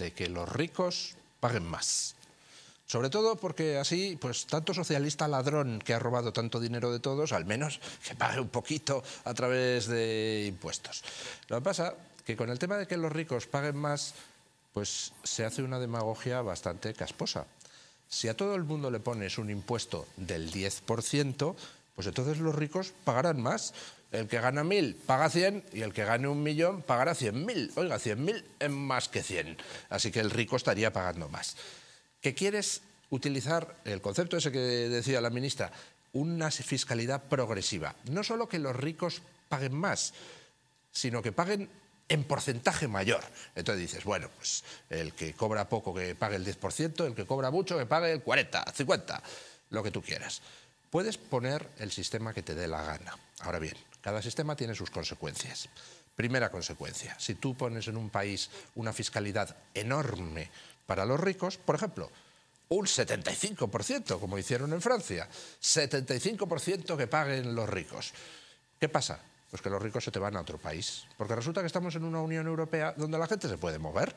de que los ricos paguen más. Sobre todo porque así, pues tanto socialista ladrón que ha robado tanto dinero de todos, al menos que pague un poquito a través de impuestos. Lo que pasa que con el tema de que los ricos paguen más, pues se hace una demagogia bastante casposa. Si a todo el mundo le pones un impuesto del 10%, pues entonces los ricos pagarán más. El que gana mil paga 100 y el que gane un millón pagará 100.000. Oiga, 100.000 es más que 100. Así que el rico estaría pagando más. ¿Qué quieres utilizar el concepto ese que decía la ministra? Una fiscalidad progresiva. No solo que los ricos paguen más, sino que paguen en porcentaje mayor. Entonces dices, bueno, pues el que cobra poco que pague el 10%, el que cobra mucho que pague el 40, 50, lo que tú quieras. Puedes poner el sistema que te dé la gana. Ahora bien, cada sistema tiene sus consecuencias. Primera consecuencia, si tú pones en un país una fiscalidad enorme para los ricos, por ejemplo, un 75%, como hicieron en Francia, 75% que paguen los ricos. ¿Qué pasa? Pues que los ricos se te van a otro país, porque resulta que estamos en una Unión Europea donde la gente se puede mover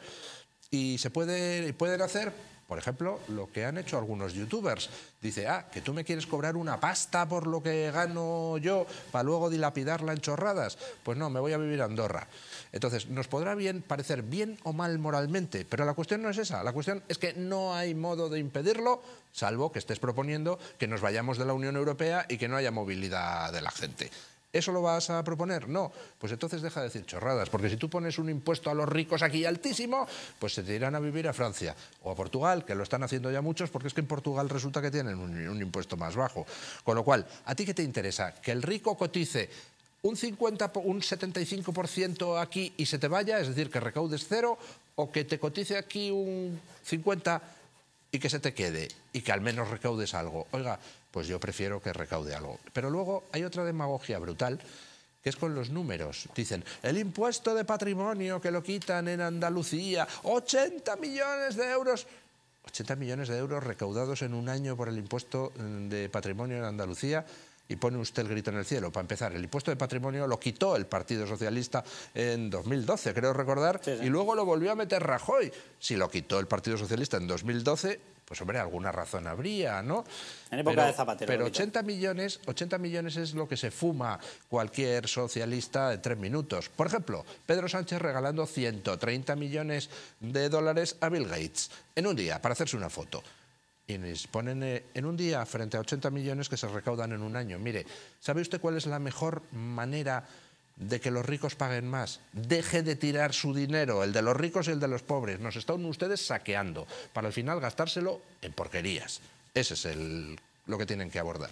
y se puede, pueden hacer por ejemplo, lo que han hecho algunos youtubers. Dice, ah, que tú me quieres cobrar una pasta por lo que gano yo para luego dilapidarla en chorradas. Pues no, me voy a vivir a Andorra. Entonces, nos podrá bien parecer bien o mal moralmente, pero la cuestión no es esa. La cuestión es que no hay modo de impedirlo, salvo que estés proponiendo que nos vayamos de la Unión Europea y que no haya movilidad de la gente. ¿Eso lo vas a proponer? No. Pues entonces deja de decir chorradas, porque si tú pones un impuesto a los ricos aquí altísimo, pues se te irán a vivir a Francia o a Portugal, que lo están haciendo ya muchos, porque es que en Portugal resulta que tienen un, impuesto más bajo. Con lo cual, ¿a ti qué te interesa? Que el rico cotice un 50, un 75% aquí y se te vaya, es decir, que recaudes cero, o que te cotice aquí un 50 y que se te quede y que al menos recaudes algo. Oiga, pues yo prefiero que recaude algo. Pero luego hay otra demagogia brutal que es con los números. Dicen, el impuesto de patrimonio que lo quitan en Andalucía, 80 millones de euros. 80 millones de euros recaudados en un año por el impuesto mm, de patrimonio en Andalucía y pone usted el grito en el cielo. Para empezar, el impuesto de patrimonio lo quitó el Partido Socialista en 2012, creo recordar, y luego lo volvió a meter Rajoy. Si lo quitó el Partido Socialista en 2012, pues hombre, alguna razón habría, ¿no? En época de Zapatero. Pero 80 millones, 80 millones es lo que se fuma cualquier socialista en tres minutos. Por ejemplo, Pedro Sánchez regalando 130 millones de dólares a Bill Gates en un día para hacerse una foto y nos ponen eh, en un día frente a 80 millones que se recaudan en un año. Mire, ¿sabe usted cuál es la mejor manera de que los ricos paguen más? Deje de tirar su dinero, el de los ricos y el de los pobres. Nos están ustedes saqueando para al final gastárselo en porquerías. Ese es el, lo que tienen que abordar.